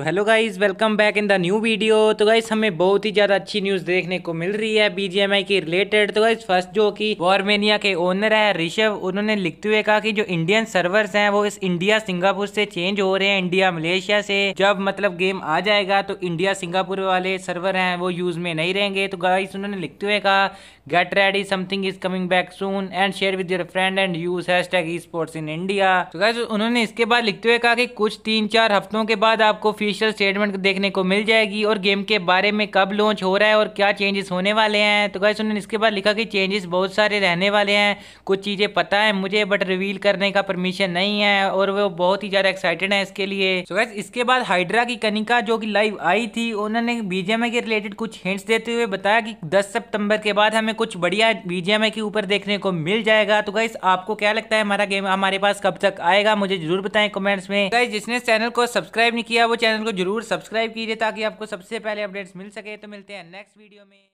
तो hello guys welcome back in the new video तो guys हमें बहुत ही ज़्यादा अच्छी न्यूज़ देखने को मिल रही है बीजेएमआई के रिलेटेड तो गाइस फर्स्ट जो कि वॉरमेनिया के ओनर है ऋषभ उन्होंने लिखते हुए कहा कि जो इंडियन सर्वर्स हैं वो इस इंडिया सिंगापुर से चेंज हो रहे हैं इंडिया मलेशिया से जब मतलब गेम आ जाएगा तो इंडिया सिंगापुर वाले सर्वर हैं वो यूज़ में नहीं रहेंगे तो गाइस उन्होंने लिखते हुए कहा get ready something is coming back soon and share with your friend and use hash tag e sports in India तो गाइस उन्होंने इसके बाद लिखते हुए कहा कि कुछ तीन चार हफ्तों के बाद आपको ऑफिशियल स्टेटमेंट देखने को मिल जाएगी और गेम के बारे में कब लॉन्च हो रहा है और क्या चेंजेस होने वाले हैं तो गैस उन्होंने इसके बाद लिखा कि चेंजेस बहुत सारे रहने वाले हैं कुछ चीज़ें पता है मुझे बट रिवील करने का परमिशन नहीं है और वो बहुत ही ज़्यादा एक्साइटेड है इसके लिए तो so इसके बाद हाइड्रा की कनिका जो कि लाइव आई थी उन्होंने बीजेएमआई के रिलेटेड कुछ हिंट्स देते हुए बताया कि दस सितंबर के बाद हमें कुछ बढ़िया बीजेएमआई के ऊपर देखने को मिल जाएगा तो गाइस आपको क्या लगता है हमारा गेम हमारे पास कब तक आएगा मुझे जरूर बताएं कमेंट्स में गाइस जिसने चैनल को सब्सक्राइब नहीं किया वो चैनल चैनल को जरूर सब्सक्राइब कीजिए ताकि आपको सबसे पहले अपडेट्स मिल सके तो मिलते हैं नेक्स्ट वीडियो में